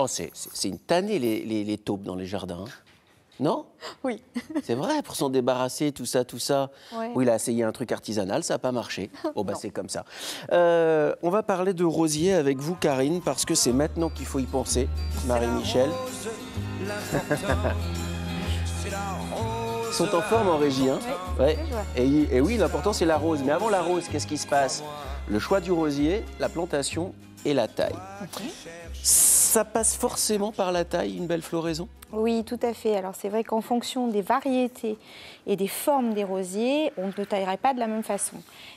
Oh, c'est une tannée, les, les, taupes dans les jardins. Hein. Non Oui. C'est vrai, pour s'en débarrasser, tout ça, tout ça. Oui, il a essayé un truc artisanal, ça n'a pas marché. Oh, bah, c'est comme ça. Euh, on va parler de rosier avec vous, Karine, parce que c'est maintenant qu'il faut y penser, Marie-Michel. Ils sont en forme en régie, hein Ouais. Et, et oui, l'important, c'est la rose. Mais avant la rose, qu'est-ce qui se passe Le choix du rosier, la plantation et la taille. Ça passe forcément par la taille, une belle floraison oui, tout à fait. Alors c'est vrai qu'en fonction des variétés et des formes des rosiers, on ne taillerait pas de la même façon.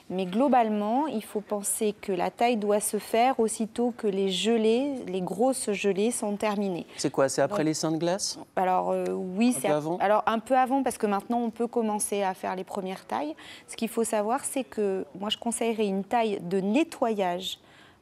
Mais globalement, il faut penser que la taille doit se faire aussitôt que les gelées, les grosses gelées sont terminées. C'est quoi C'est après les seins de glace Alors euh, oui, c'est avant. Alors un peu avant parce que maintenant on peut commencer à faire les premières tailles. Ce qu'il faut savoir, c'est que moi je conseillerais une taille de nettoyage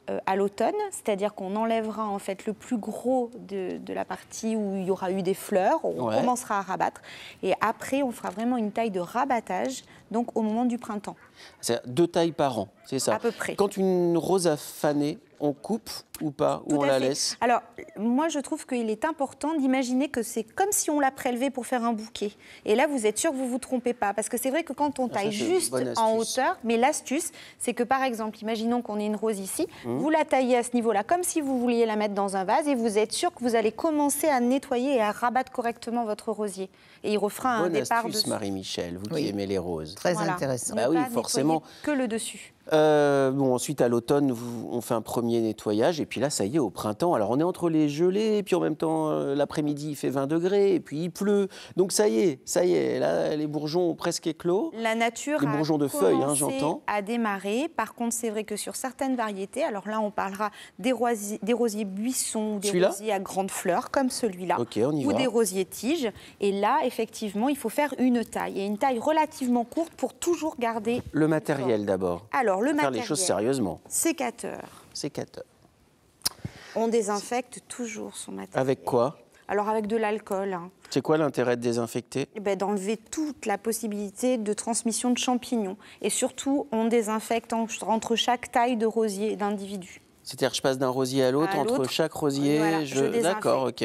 euh, à l'automne, c'est-à-dire qu'on enlèvera en fait le plus gros de, la partie où il y aura eu des fleurs, on commencera à rabattre, et après on fera vraiment une taille de rabattage, donc au moment du printemps. C'est deux tailles par an, c'est ça À peu près. Quand une rose a fané, on coupe ou pas, ou on la laisse Alors, moi, je trouve qu'il est important d'imaginer que c'est comme si on l'a prélevé pour faire un bouquet. Et là, vous êtes sûr que vous ne vous trompez pas. Parce que c'est vrai que quand on ah, taille juste en hauteur, mais l'astuce, c'est que par exemple, imaginons qu'on ait une rose ici, hum. vous la taillez à ce niveau-là, comme si vous vouliez la mettre dans un vase, et vous êtes sûr que vous allez commencer à nettoyer et à rabattre correctement votre rosier. Et il refera un départ astuce, de... Marie-Michel, vous qui aimez les roses. Très intéressant. Bah oui, forcément. Que le dessus. Euh, bon, ensuite, à l'automne, on fait un premier nettoyage. Et puis là, ça y est, au printemps. Alors, on est entre les gelées, et puis en même temps, euh, l'après-midi, il fait 20 degrés, et puis il pleut. Donc, ça y est, ça y est. Là, les bourgeons ont presque éclos. La nature. Les bourgeons a de feuilles, hein, j'entends. à démarrer Par contre, c'est vrai que sur certaines variétés, alors là, on parlera des, rosiers, buissons, des rosiers à grandes fleurs, comme celui-là. ou des rosiers tiges. Et là, effectivement, il faut faire une taille. Et une taille relativement courte pour toujours garder. Le matériel d'abord. Alors, le matériel. Faire les choses sérieusement. Sécateur. On désinfecte toujours son matériel. Avec quoi alors avec de l'alcool. Hein. C'est quoi l'intérêt de désinfecter eh ben, D'enlever toute la possibilité de transmission de champignons. Et surtout, on désinfecte entre chaque taille de rosier d'individu. C'est-à-dire je passe d'un rosier à l'autre, entre chaque rosier, je... D'accord, ok.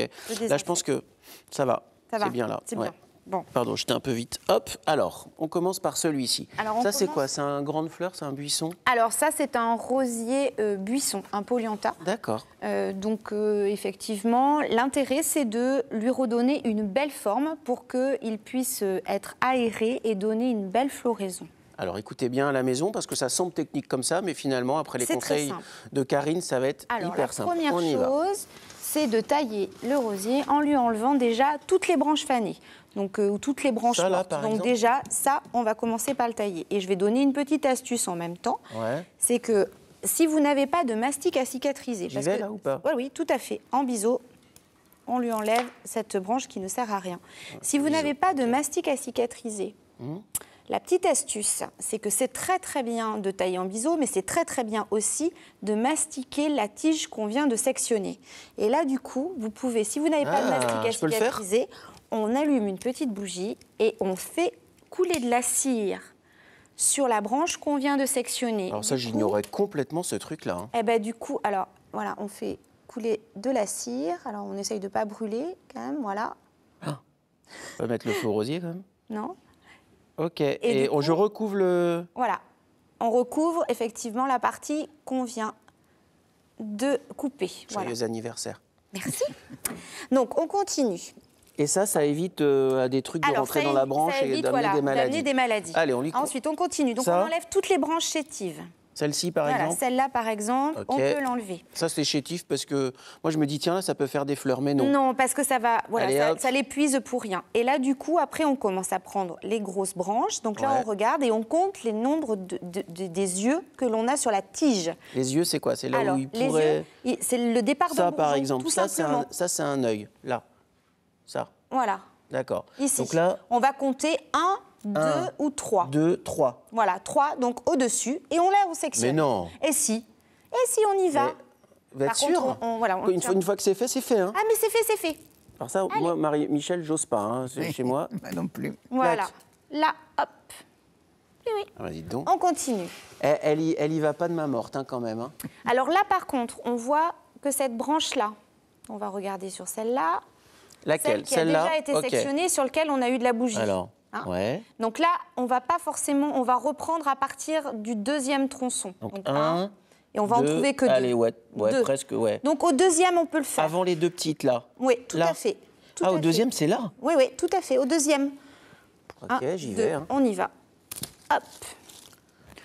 là, je pense que ça va. Ça va. C'est bien là. C'est Bon. Pardon, j'étais un peu vite. Hop, alors, on commence par celui-ci. Ça, c'est quoi C'est un grande fleur C'est un buisson Alors, ça, c'est un rosier euh, buisson, un polyantha. D'accord. Euh, donc, euh, effectivement, l'intérêt, c'est de lui redonner une belle forme pour qu'il puisse être aéré et donner une belle floraison. Alors écoutez bien à la maison parce que ça semble technique comme ça, mais finalement, après les conseils de Karine, ça va être hyper simple. simple. Première chose, c'est de tailler le rosier en lui enlevant déjà toutes les branches fanées. Donc, euh, toutes les branches Donc, déjà, ça, on va commencer par le tailler. Et je vais donner une petite astuce en même temps. C'est que si vous n'avez pas de mastic à cicatriser. Parce vais, que, là, ou pas Oui, tout à fait. En biseau, on lui enlève cette branche qui ne sert à rien. Ah, si vous n'avez pas de mastic à cicatriser, hum. La petite astuce, c'est que c'est très très bien de tailler en biseau, mais c'est très très bien aussi de mastiquer la tige qu'on vient de sectionner. Et là, du coup, vous pouvez, si vous n'avez pas de ah, mastic à on allume une petite bougie et on fait couler de la cire sur la branche qu'on vient de sectionner. Alors ça, j'ignorais complètement ce truc-là. Hein. Eh ben du coup, alors voilà, on fait couler de la cire. Alors on essaye de pas brûler quand même, voilà. Ah. On va mettre le feu rosier quand même. Non. Ok, et, on, je recouvre le... Voilà, on recouvre effectivement la partie qu'on vient de couper. Joyeux anniversaire. Merci. Donc, on continue. Et ça, ça évite euh, à des trucs de rentrer dans la branche et d'amener des maladies. Des maladies. Allez, on Ensuite, on continue. Donc, on enlève toutes les branches chétives. Celle-ci, par exemple Celle-là, par exemple, on peut l'enlever. Ça, c'est chétif parce que moi, je me dis, tiens, là, ça peut faire des fleurs, mais non. Non, parce que ça va, voilà, ça, l'épuise pour rien. Et là, du coup, après, on commence à prendre les grosses branches. Donc là, on regarde et on compte les nombres des yeux que l'on a sur la tige. Les yeux, c'est quoi C'est là où il pourrait. C'est le départ de Ça, par exemple. ça, c'est un, un œil. Là. Ça. Voilà. D'accord. Ici. Donc là. On va compter un... Deux ou trois. Deux, trois. Voilà, trois, donc au-dessus. Et on l'a on sectionne. Mais non. Et si Et si on y va Contre, on, une, fois, que c'est fait, c'est fait. Hein. Ah, mais c'est fait, c'est fait. Alors ça, moi, michel j'ose pas. Hein, chez moi. Bah non plus. Voilà. Là, hop. Oui, oui. Ah, donc. On continue. Eh, elle, elle, y, va pas de main morte, hein, quand même. Hein. Alors là, par contre, on voit que cette branche-là, on va regarder sur celle-là. Laquelle Celle qui a déjà été sectionnée, sur laquelle on a eu de la bougie. Alors Hein Donc là, on va pas forcément, on va reprendre à partir du deuxième tronçon. Donc, un, et on va en trouver que deux. Allez, ouais, ouais presque, ouais. Donc au deuxième, on peut le faire. Avant les deux petites là. Oui, tout à fait. ah, au deuxième, c'est là. Oui, oui, tout à fait. Au deuxième. Ok, j'y vais. Hein. On y va. Hop.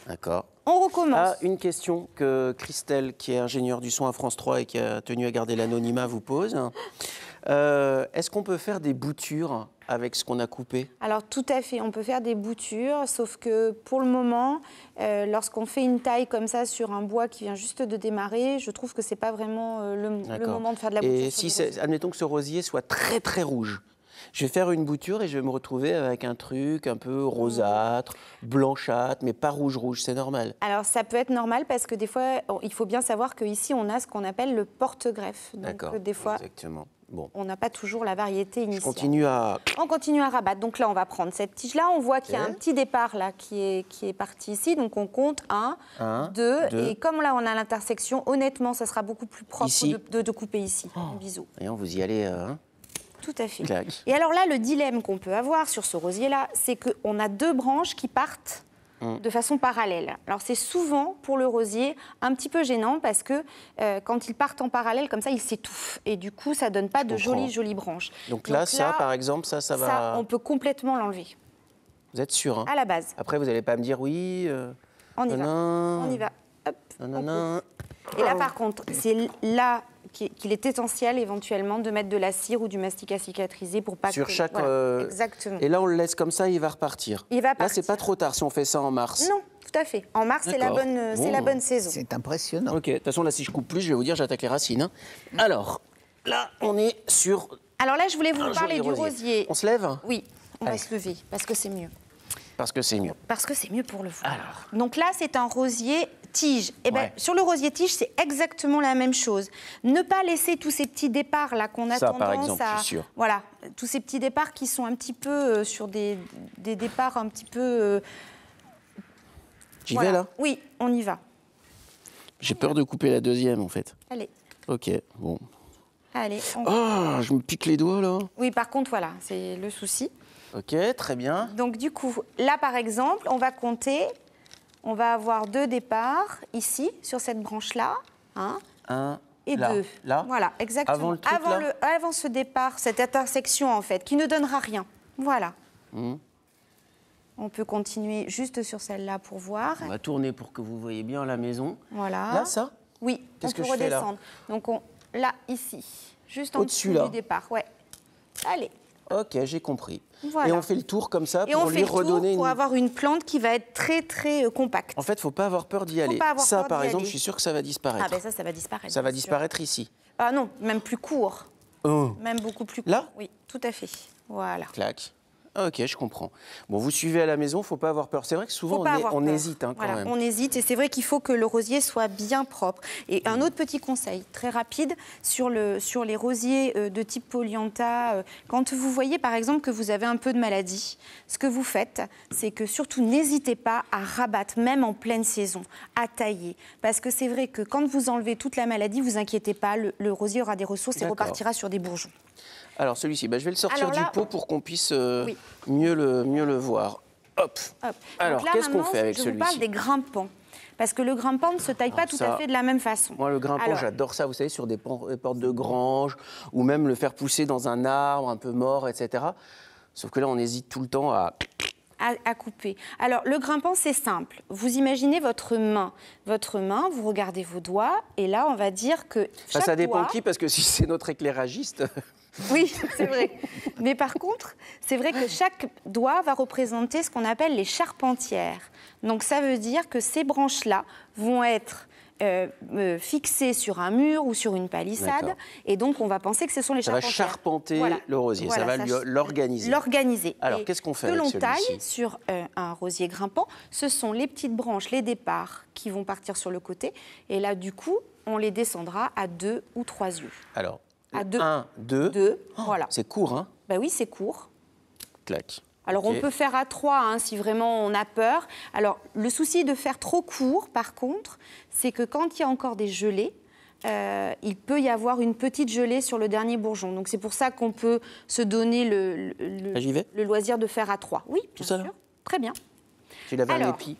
D'accord. On recommence. Ah, une question que Christelle, qui est ingénieure du son à France 3 et qui a tenu à garder l'anonymat, vous pose. Euh, est-ce qu'on peut faire des boutures avec ce qu'on a coupé Alors tout à fait, on peut faire des boutures, sauf que pour le moment, euh, lorsqu'on fait une taille comme ça sur un bois qui vient juste de démarrer, je trouve que ce n'est pas vraiment euh, le, moment de faire de la bouture. Et si admettons que ce rosier soit très très rouge, je vais faire une bouture et je vais me retrouver avec un truc un peu rosâtre, blanchâtre, mais pas rouge-rouge, c'est normal. Alors ça peut être normal parce que des fois, il faut bien savoir qu'ici on a ce qu'on appelle le porte-greffe. D'accord. Euh, des fois, Exactement. On n'a pas toujours la variété initiale. continue On continue à rabattre. Donc là, on va prendre cette tige-là. On voit qu'il y a un petit départ là qui est, qui est parti ici. Donc on compte 1, 2. Et comme là, on a l'intersection, honnêtement, ça sera beaucoup plus propre de, couper ici. Oh. Bisous. Et on vous y allez... Euh, hein. Tout à fait. Et alors là, le dilemme qu'on peut avoir sur ce rosier-là, c'est qu'on a deux branches qui partent Mm. de façon parallèle. Alors c'est souvent pour le rosier un petit peu gênant parce que euh, quand ils partent en parallèle comme ça, ils s'étouffent et du coup ça donne pas de jolies jolies branches. Donc, là, ça par exemple, ça ça va ça, on peut complètement l'enlever. Vous êtes sûr hein À la base. Après vous n'allez pas me dire oui. Euh, on y va. On y va. Hop, Et là par contre, c'est là qu'il est essentiel éventuellement de mettre de la cire ou du mastic à cicatriser pour pas sur chaque euh, exactement. Et là on le laisse comme ça, il va repartir. Il va partir. Là c'est pas trop tard si on fait ça en mars. Non. Tout à fait. En mars, c'est la bonne, c'est la bonne saison. C'est impressionnant. Ok. De toute façon, là, si je coupe plus, je vais vous dire, j'attaque les racines. Hein. Alors, là, on est sur. Alors là, je voulais vous parler du rosier. On se lève Oui, on va se lever parce que c'est mieux. Parce que c'est mieux. Parce que c'est mieux pour le foie. Alors. Donc là, c'est un rosier tige. et eh ben, Sur le rosier tige, c'est exactement la même chose. Ne pas laisser tous ces petits départs là qu'on a ça, tendance à, voilà, tous ces petits départs qui sont un petit peu euh, sur des, des, départs un petit peu. Euh, J'y vais là. Oui, on y va. J'ai peur de couper la deuxième en fait. Allez. Ok, bon. Allez. On... Ah, je me pique les doigts là. Oui, par contre, voilà, c'est le souci. Ok, très bien. Donc du coup, là par exemple, on va compter on va avoir deux départs ici, sur cette branche-là. Hein, un. Et deux. Voilà, exactement. Avant, le ce départ, cette intersection, en fait, qui ne donnera rien. Voilà. Hmm. On peut continuer juste sur celle-là pour voir. On va tourner pour que vous voyez bien la maison. Voilà. Là, ça Oui, on peut redescendre. Donc on, là, ici, juste en dessous du départ. Ouais. Allez. Ok, j'ai compris. Et on fait le tour comme ça et on fait redonner. Tour pour avoir une plante qui va être très très euh, compacte. En fait, il ne faut pas avoir peur d'y aller. ça, par exemple, je suis sûr que ça va disparaître. Ah ben ça, ça va disparaître. Ça va disparaître ici. Ah non, même plus court. Oh. Même beaucoup plus court. Là Oui, tout à fait. Voilà. Clac. Ah, ok, je comprends. Bon, vous suivez à la maison, faut pas avoir peur. C'est vrai que souvent, on, hésite hein, quand On hésite et c'est vrai qu'il faut que le rosier soit bien propre. Et un mm. autre petit conseil, très rapide, sur, le, sur les rosiers euh, de type Polianta, euh, quand vous voyez par exemple que vous avez un peu de maladie, ce que vous faites, c'est que surtout n'hésitez pas à rabattre, même en pleine saison, à tailler. Parce que c'est vrai que quand vous enlevez toute la maladie, vous inquiétez pas, le, rosier aura des ressources et repartira sur des bourgeons. Alors celui-ci, bah, je vais le sortir du pot pour qu'on puisse... Euh, mieux le, mieux le voir. Hop. Alors, qu'est-ce qu'on fait avec celui-ci Je parle des grimpants parce que le grimpant ne se taille pas tout à fait de la même façon. Moi, le grimpant, j'adore ça, vous savez, sur des portes de grange, ou même le faire pousser dans un arbre un peu mort, etc. Sauf que là, on hésite tout le temps à à, couper. Alors, le grimpant, c'est simple. Vous imaginez votre main. Votre main, vous regardez vos doigts, et là, on va dire que. Chaque ça dépend doigt... qui, parce que si c'est notre éclairagiste. Oui, c'est vrai. Mais par contre, c'est vrai que chaque doigt va représenter ce qu'on appelle les charpentières. Donc ça veut dire que ces branches-là vont être me euh, euh, fixés sur un mur ou sur une palissade. Et donc, on va penser que ce sont les ça Ça va charpenter le rosier, ça va l'organiser. L'organiser. Alors, qu'est-ce qu'on fait Que l'on taille sur euh, un rosier grimpant, ce sont les petites branches, les départs qui vont partir sur le côté. Et là, du coup, on les descendra à deux ou trois yeux. Alors, à deux. un, deux. Deux, oh, voilà. C'est court, hein Ben oui, c'est court. Clac. Alors on peut faire à trois hein, si vraiment on a peur. Alors le souci de faire trop court, par contre, c'est que quand il y a encore des gelées, euh, il peut y avoir une petite gelée sur le dernier bourgeon. Donc c'est pour ça qu'on peut se donner le, le, loisir de faire à trois. Oui, Tout sûr. Hein Très bien. Tu l'avais à l'épi.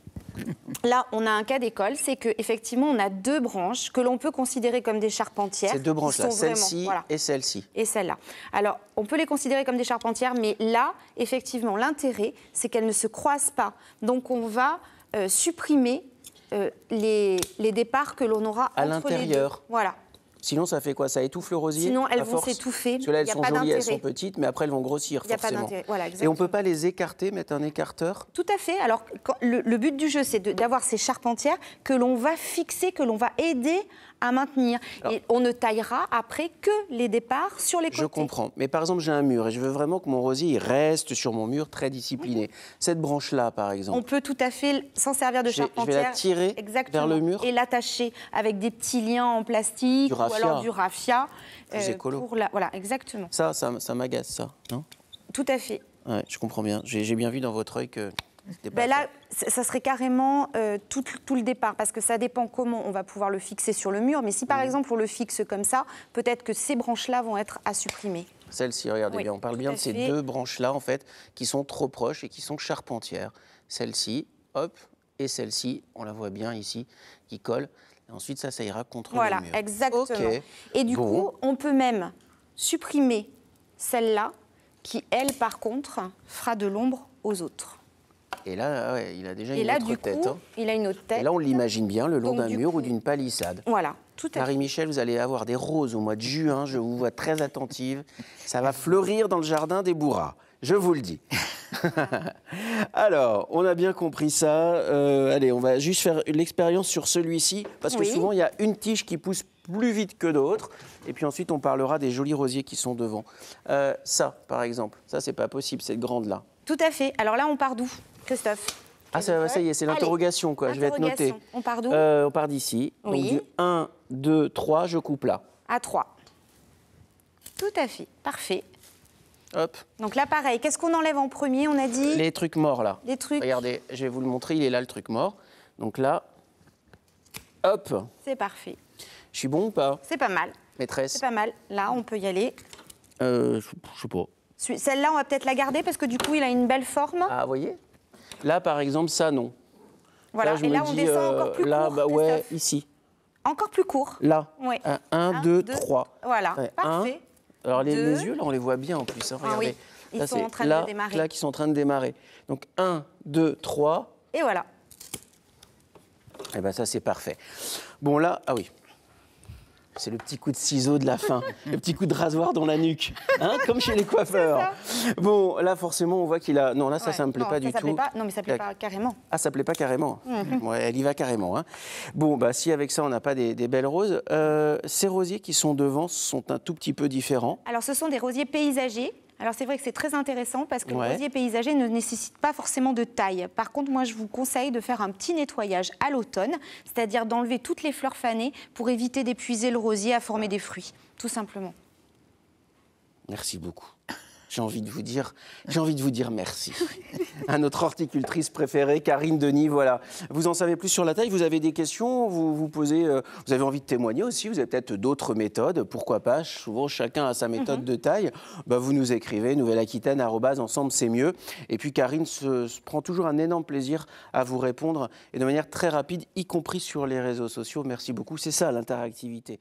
Là, on a un cas d'école, c'est qu'effectivement, on a deux branches que l'on peut considérer comme des charpentières. Ces deux branches celle-ci et celle-ci. Et celle-là. Alors, on peut les considérer comme des charpentières, mais là, effectivement, l'intérêt, c'est qu'elles ne se croisent pas. Donc, on va euh, supprimer euh, les, les, départs que l'on aura à l'intérieur. Voilà, Sinon, ça fait quoi Ça étouffe le rosier Sinon, elles vont s'étouffer. Parce que là, elles sont jolies, elles sont petites, mais après, elles vont grossir, forcément. et on ne peut pas les écarter, mettre un écarteur Tout à fait. Alors, quand, le, but du jeu, c'est d'avoir ces charpentières que l'on va fixer, que l'on va aider à maintenir. et on ne taillera après que les départs sur les côtés. Je comprends. Mais par exemple, j'ai un mur et je veux vraiment que mon rosier reste sur mon mur très discipliné. Mhm. Cette branche-là, par exemple. On peut tout à fait s'en servir de charpentière. Je vais la tirer exactement, vers le mur. Et l'attacher avec des petits liens en plastique ou alors du raffia. Euh, pour la, voilà, exactement. Ça, ça, ça m'agace, ça, non Tout à fait. je comprends bien. J'ai bien vu dans votre œil que ben là, ça serait carrément euh, tout, le départ, parce que ça dépend comment on va pouvoir le fixer sur le mur. Mais si par mm. exemple on le fixe comme ça, peut-être que ces branches-là vont être à supprimer. Celle-ci, regardez bien, on parle bien de ces deux branches-là, en fait, qui sont trop proches et qui sont charpentières. Celle-ci, hop, et celle-ci, on la voit bien ici, qui colle. ensuite, ça, ça ira contre le mur. Voilà, exactement. Et du coup, on peut même supprimer celle-là, qui, elle, par contre, fera de l'ombre aux autres. Et là, ah il a déjà et une là, autre du tête. Coup, hein. Il a une autre tête. Et là, on l'imagine bien le long d'un mur ou d'une palissade. Voilà, tout à Marie-Michel, vous allez avoir des roses au mois de juin. Je vous vois très attentive. Ça va fleurir dans le jardin des bourras. Je vous le dis. Alors, on a bien compris ça. Euh, allez, on va juste faire l'expérience sur celui-ci, parce que souvent, il y a une tige qui pousse plus vite que d'autres. Et puis ensuite, on parlera des jolis rosiers qui sont devant. Euh, ça, par exemple, ça, c'est pas possible, cette grande-là. Tout à fait. Alors là, on part d'où Christophe ah, ça, y est, c'est l'interrogation, quoi. Je vais être noté. On part d'où euh, On part d'ici. Oui. Donc, du 1, 2, 3, je coupe là. À 3. Tout à fait. Parfait. Hop. Donc là, pareil. Qu'est-ce qu'on enlève en premier On a dit. Les trucs morts, là. Les trucs. Regardez, je vais vous le montrer. Il est là, le truc mort. Donc là. Hop. C'est parfait. Je suis bon ou pas C'est pas mal. Maîtresse. C'est pas mal. Là, on peut y aller. Euh, je sais pas. Celle-là, on va peut-être la garder parce que du coup, il a une belle forme. Ah, vous voyez Là, par exemple, ça, non. Voilà, là, et là, on descend euh, encore plus là, court. Là, bah, ouais, ici. Encore plus court. Là. Oui. 1, 2, 3. Voilà, parfait. Alors, les, yeux, là, on les voit bien en plus. Hein, ah, Oui. Ils là, sont en train de démarrer. Là, qui sont en train de démarrer. Donc, 1, 2, 3. Et voilà. Et eh bien, ça, c'est parfait. Bon, là, ah oui c'est le petit coup de ciseau de la fin, le petit coup de rasoir dans la nuque, hein, comme chez les coiffeurs. Bon, là forcément, on voit qu'il a. Non, là ça, ça ça me plaît pas du tout. Plaît Non, mais ça ne plaît pas carrément. Ah, ça plaît pas carrément. Mhm. elle y va carrément. Hein. Bon, bah si avec ça on n'a pas des, belles roses, euh, ces rosiers qui sont devant sont un tout petit peu différents. Alors, ce sont des rosiers paysagers alors c'est vrai que c'est très intéressant parce que le rosier paysager ne nécessite pas forcément de taille. Par contre, moi je vous conseille de faire un petit nettoyage à l'automne, c'est-à-dire d'enlever toutes les fleurs fanées pour éviter d'épuiser le rosier à former des fruits, tout simplement. Merci beaucoup j'ai envie de vous dire, j'ai envie de vous dire merci. à notre horticultrice préférée, Karine Denis, voilà. Vous en savez plus sur la taille, vous avez des questions, vous vous posez, euh, vous avez envie de témoigner aussi, vous avez peut-être d'autres méthodes, pourquoi pas, souvent chacun a sa méthode mhm. de taille, bah, vous nous écrivez, nouvelle-aquitaine, ensemble c'est mieux. Et puis Karine se prend toujours un énorme plaisir à vous répondre et de manière très rapide, y compris sur les réseaux sociaux. Merci beaucoup, c'est ça l'interactivité.